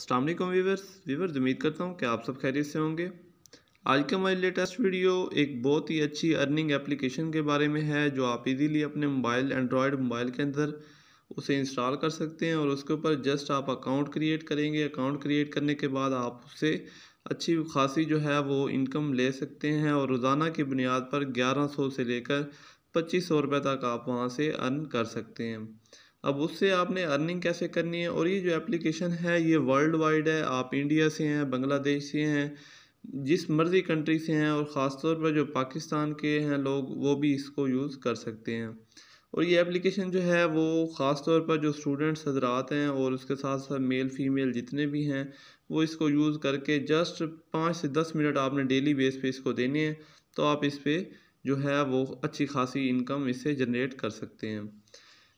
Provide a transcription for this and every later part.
Aslam viewers viewers उम्मीद करता हूँ कि आप सब खैरियत से होंगे आज का हमारी लेटेस्ट वीडियो एक बहुत ही अच्छी अर्निंग एप्लीकेशन के बारे में है जो आप इजीली अपने मोबाइल एंड्रॉयड मोबाइल के अंदर उसे इंस्टॉल कर सकते हैं और उसके ऊपर जस्ट आप अकाउंट क्रिएट करेंगे अकाउंट क्रिएट करने के बाद आप उससे अच्छी खासी जो है वो इनकम ले सकते हैं और रोज़ाना की बुनियाद पर ग्यारह सौ से लेकर पच्चीस सौ रुपये तक आप वहाँ से अर्न कर सकते हैं अब उससे आपने अर्निंग कैसे करनी है और ये जो एप्लीकेशन है ये वर्ल्ड वाइड है आप इंडिया से हैं बांग्लादेश से हैं जिस मर्ज़ी कंट्री से हैं और ख़ास तौर पर जो पाकिस्तान के हैं लोग वो भी इसको यूज़ कर सकते हैं और ये एप्लीकेशन जो है वो ख़ास तौर पर जो स्टूडेंट्स हजरात हैं और उसके साथ साथ मेल फीमेल जितने भी हैं वो इसको यूज़ करके जस्ट पाँच से दस मिनट आपने डेली बेस पे इसको देने हैं तो आप इस पर जो है वो अच्छी खासी इनकम इससे जनरेट कर सकते हैं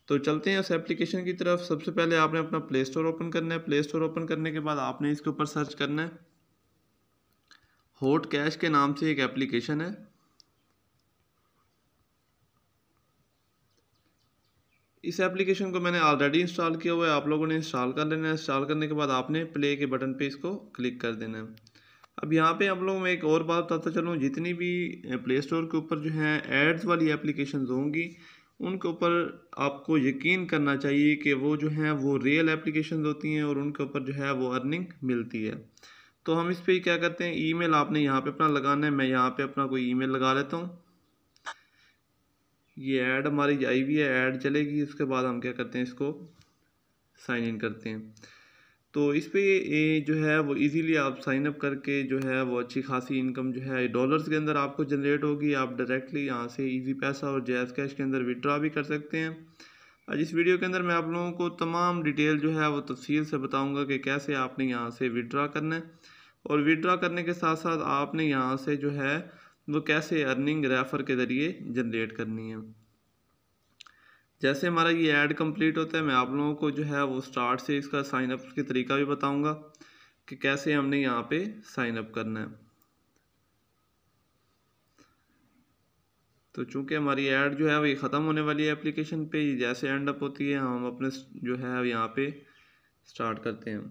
तो चलते हैं उस एप्लीकेशन की तरफ सबसे पहले आपने अपना प्ले स्टोर ओपन करना है प्ले स्टोर ओपन करने के बाद आपने इसके ऊपर सर्च करना है होट कैश के नाम से एक एप्लीकेशन है इस एप्लीकेशन को मैंने ऑलरेडी इंस्टॉल किया हुआ है आप लोगों ने इंस्टॉल कर लेना है इंस्टॉल करने के बाद आपने प्ले के बटन पे इसको क्लिक कर देना है अब यहाँ पे आप लोगों में एक और बात बताता चलूँ जितनी भी प्ले स्टोर के ऊपर जो है एड्स वाली एप्लीकेशन होंगी उनके ऊपर आपको यकीन करना चाहिए कि वो जो हैं वो रियल एप्लीकेशन होती हैं और उनके ऊपर जो है वो अर्निंग मिलती है तो हम इस पर क्या करते हैं ईमेल आपने यहाँ पे अपना लगाना है मैं यहाँ पे अपना कोई ईमेल लगा लेता हूँ ये ऐड हमारी आई हुई है ऐड चलेगी इसके बाद हम क्या करते हैं इसको साइन इन करते हैं तो इस पर जो है वो इजीली आप साइन अप करके जो है वो अच्छी खासी इनकम जो है डॉलर्स के अंदर आपको जनरेट होगी आप डायरेक्टली यहाँ से इजी पैसा और जैज़ कैश के अंदर विड्रा भी कर सकते हैं आज इस वीडियो के अंदर मैं आप लोगों को तमाम डिटेल जो है वो तफसील से बताऊँगा कि कैसे आपने यहाँ से विड्रा करना है और विड्रा करने के साथ साथ आपने यहाँ से जो है वो कैसे अर्निंग रेफ़र के ज़रिए जनरेट करनी है जैसे हमारा ये ऐड कंप्लीट होता है मैं आप लोगों को जो है वो स्टार्ट से इसका साइन अप के तरीका भी बताऊंगा कि कैसे हमने यहाँ पे साइन अप करना है तो चूंकि हमारी ऐड जो है वो ये ख़त्म होने वाली है एप्लीकेशन पे जैसे एंड अप होती है हम अपने जो है यहाँ पे स्टार्ट करते हैं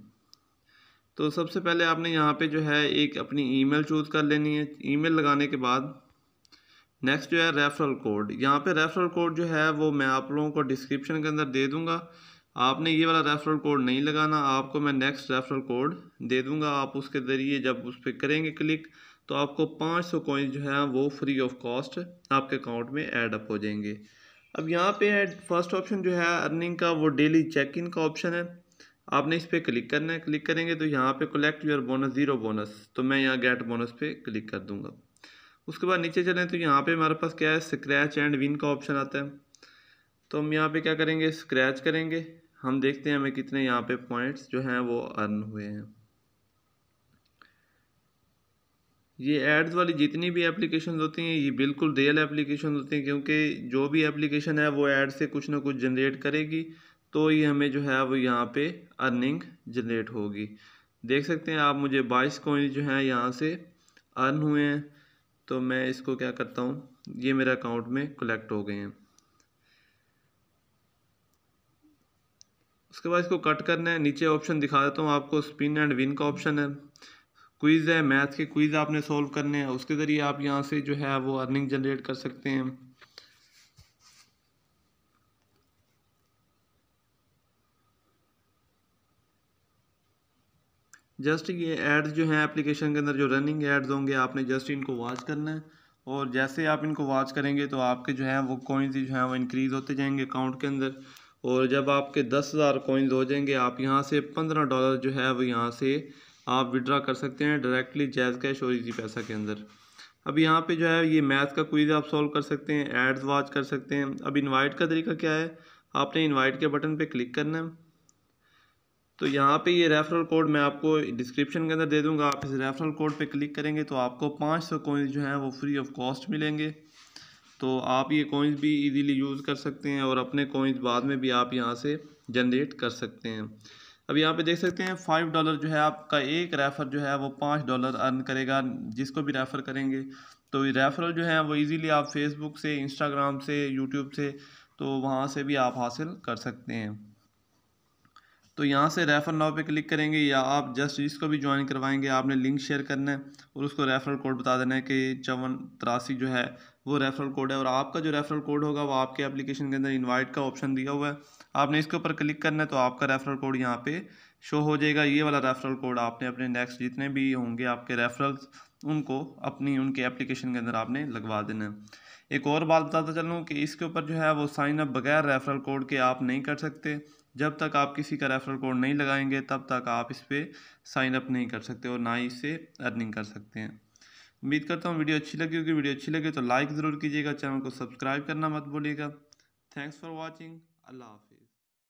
तो सबसे पहले आपने यहाँ पे जो है एक अपनी ईमेल चूज़ कर लेनी है ईमेल लगाने के बाद नेक्स्ट जो है रेफरल कोड यहाँ पे रेफरल कोड जो है वो मैं आप लोगों को डिस्क्रिप्शन के अंदर दे दूँगा आपने ये वाला रेफरल कोड नहीं लगाना आपको मैं नेक्स्ट रेफरल कोड दे दूँगा आप उसके ज़रिए जब उस पर करेंगे क्लिक तो आपको पाँच सौ जो है वो फ्री ऑफ कॉस्ट आपके अकाउंट में एडअप अप हो जाएंगे अब यहाँ पे है फर्स्ट ऑप्शन जो है अर्निंग का वो डेली चेक इन का ऑप्शन है आपने इस पर क्लिक करना है क्लिक करेंगे तो यहाँ पे collect your bonus zero bonus तो मैं यहाँ गेट बोनस पे क्लिक कर दूँगा उसके बाद नीचे चलें तो यहाँ पे हमारे पास क्या है स्क्रैच एंड विन का ऑप्शन आता है तो हम यहाँ पे क्या करेंगे स्क्रैच करेंगे हम देखते हैं हमें कितने यहाँ पे पॉइंट्स जो हैं वो अर्न हुए हैं ये एड्स वाली जितनी भी एप्लीकेशन होती हैं ये बिल्कुल रियल एप्लीकेशन होती हैं क्योंकि जो भी एप्लीकेशन है वो एड से कुछ ना कुछ जनरेट करेगी तो ये हमें जो है वो यहाँ पे अर्निंग जनरेट होगी देख सकते हैं आप मुझे बाईस कॉइन जो हैं यहाँ से अर्न हुए हैं तो मैं इसको क्या करता हूँ ये मेरे अकाउंट में कलेक्ट हो गए हैं उसके बाद इसको कट करना है नीचे ऑप्शन दिखा देता हूँ आपको स्पिन एंड विन का ऑप्शन है क्विज़ है मैथ के क्विज़ आपने सॉल्व करने हैं उसके ज़रिए आप यहाँ से जो है वो अर्निंग जनरेट कर सकते हैं जस्ट ये एड्स जो हैं एप्लीकेशन के अंदर जो रनिंग एड्स होंगे आपने जस्ट इनको वॉच करना है और जैसे आप इनको वॉच करेंगे तो आपके जो है वो कॉइन्स जो हैं वो इंक्रीज़ होते जाएंगे अकाउंट के अंदर और जब आपके दस हज़ार कॉइन्स हो जाएंगे आप यहाँ से पंद्रह डॉलर जो है वो यहाँ से आप विड्रा कर सकते हैं डायरेक्टली जैज़ कैश और इजी पैसा के अंदर अब यहाँ पे जो है ये मैथ का क्विज आप सॉल्व कर सकते हैं एड्स वॉच कर सकते हैं अब इनवाइट का तरीका क्या है आपने इनवाइट के बटन पे क्लिक करना है तो यहाँ पे ये रेफरल कोड मैं आपको डिस्क्रिप्शन के अंदर दे दूँगा आप इस रेफरल कोड पे क्लिक करेंगे तो आपको पाँच सौ कोइंस जो हैं वो फ्री ऑफ कॉस्ट मिलेंगे तो आप ये कोइंस भी इजीली यूज़ कर सकते हैं और अपने कोइंस बाद में भी आप यहाँ से जनरेट कर सकते हैं अब यहाँ पे देख सकते हैं फाइव डॉलर जो है आपका एक रेफ़र जो है वो पाँच डॉलर अर्न करेगा जिसको भी रेफ़र करेंगे तो रेफ़रल जो है वो ईज़िली आप फेसबुक से इंस्टाग्राम से यूट्यूब से तो वहाँ से भी आप हासिल कर सकते हैं तो यहाँ से रेफर नाव पे क्लिक करेंगे या आप जस्ट इसको भी ज्वाइन करवाएंगे आपने लिंक शेयर करना है और उसको रेफरल कोड बता देना है कि चौवन तिरासी जो है वो रेफरल कोड है और आपका जो रेफरल कोड होगा वो आपके एप्लीकेशन के अंदर इनवाइट का ऑप्शन दिया हुआ है आपने इसके ऊपर क्लिक करना है तो आपका रेफरल कोड यहाँ पर शो हो जाएगा ये वाला रेफरल कोड आपने अपने नेक्स्ट जितने भी होंगे आपके रेफरल्स उनको अपनी उनके एप्लीकेशन के अंदर आपने लगवा देना है एक और बात बताता चलूँ कि इसके ऊपर जो है वो साइन अप बगैर रेफरल कोड के आप नहीं कर सकते जब तक आप किसी का रेफरल कोड नहीं लगाएंगे तब तक आप इस पर साइन अप नहीं कर सकते और ना ही इसे अर्निंग कर सकते हैं उम्मीद करता हूँ वीडियो अच्छी लगी होगी वीडियो अच्छी लगे तो लाइक ज़रूर कीजिएगा चैनल को सब्सक्राइब करना मत भूलिएगा थैंक्स फॉर वॉचिंग अल्लाह हाफिज़